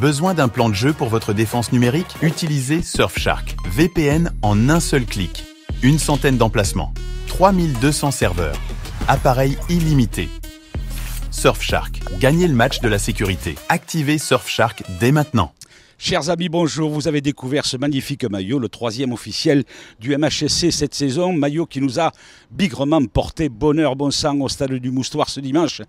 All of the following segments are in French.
Besoin d'un plan de jeu pour votre défense numérique Utilisez Surfshark. VPN en un seul clic. Une centaine d'emplacements. 3200 serveurs. Appareil illimité. Surfshark. Gagnez le match de la sécurité. Activez Surfshark dès maintenant. Chers amis, bonjour. Vous avez découvert ce magnifique maillot, le troisième officiel du MHSC cette saison. Maillot qui nous a bigrement porté bonheur, bon sang au stade du Moustoir ce dimanche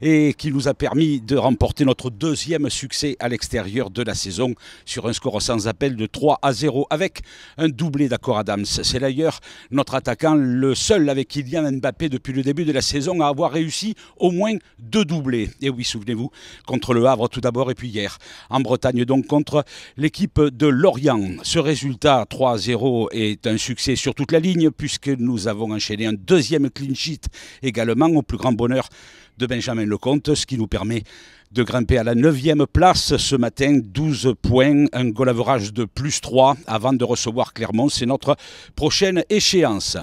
et qui nous a permis de remporter notre deuxième succès à l'extérieur de la saison sur un score sans appel de 3 à 0 avec un doublé d'accord Adams. C'est d'ailleurs notre attaquant, le seul avec Kylian Mbappé depuis le début de la saison à avoir réussi au moins deux doublés. Et oui, souvenez-vous, contre le Havre tout d'abord et puis hier. En Bretagne donc contre l'équipe de Lorient. Ce résultat 3-0 est un succès sur toute la ligne puisque nous avons enchaîné un deuxième clean sheet également au plus grand bonheur de Benjamin Lecomte, ce qui nous permet de grimper à la 9e place ce matin, 12 points, un goal de plus 3 avant de recevoir Clermont. C'est notre prochaine échéance.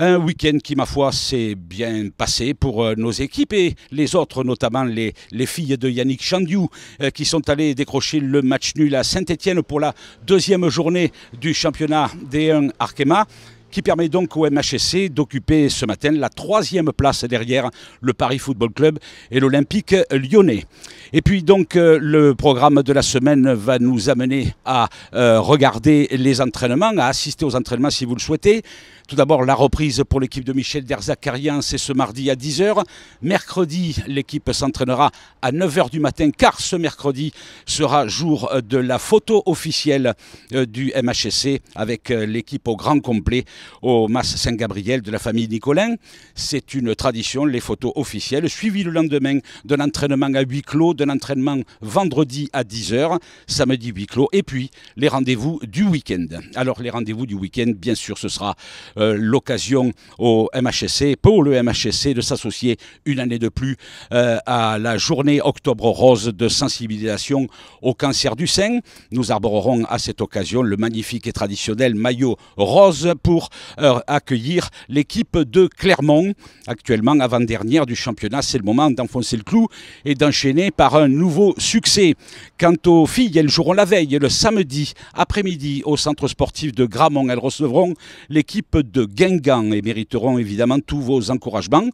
Un week-end qui, ma foi, s'est bien passé pour euh, nos équipes et les autres, notamment les, filles de Yannick Chandiou, euh, qui sont allées décrocher le match nul à Saint-Etienne pour la deuxième journée du championnat D1 Arkema qui permet donc au MHSC d'occuper ce matin la troisième place derrière le Paris Football Club et l'Olympique lyonnais. Et puis donc euh, le programme de la semaine va nous amener à regarder les entraînements, à assister aux entraînements si vous le souhaitez. Tout d'abord, la reprise pour l'équipe de Michel Derzakarian, c'est ce mardi à 10h. Mercredi, l'équipe s'entraînera à 9h du matin, car ce mercredi sera jour de la photo officielle euh, du MHSC avec euh, l'équipe au grand complet au Mas Saint-Gabriel de la famille Nicolin. C'est une tradition, les photos officielles, suivies le lendemain d'un entraînement à huis clos, d'un entraînement vendredi à 10h, samedi huis clos, et puis les rendez-vous du week-end. Alors, les rendez-vous du week-end, bien sûr, ce sera euh, l'occasion au MHSC, pour le MHSC, de s'associer une année de plus euh, à la journée Octobre Rose de sensibilisation au cancer du sein. Nous arborerons à cette occasion le magnifique et traditionnel maillot rose pour euh, accueillir l'équipe de Clermont, actuellement avant-dernière du championnat. C'est le moment d'enfoncer le clou et d'enchaîner par un nouveau succès. Quant aux filles, elles joueront la veille, le samedi après-midi, au centre sportif de Gramont. Elles recevront l'équipe de Guingamp et mériteront évidemment tous vos encouragements.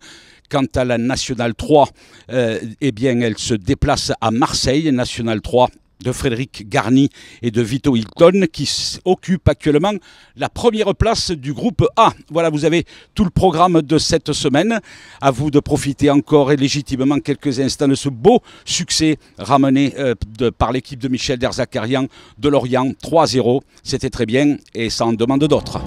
Quant à la Nationale 3, euh, eh bien, elle se déplace à Marseille, Nationale 3 de Frédéric Garni et de Vito Hilton qui occupent actuellement la première place du groupe A. Voilà, vous avez tout le programme de cette semaine. À vous de profiter encore et légitimement quelques instants de ce beau succès ramené euh, par l'équipe de Michel Derzakarian de Lorient 3-0. C'était très bien et ça en demande d'autres.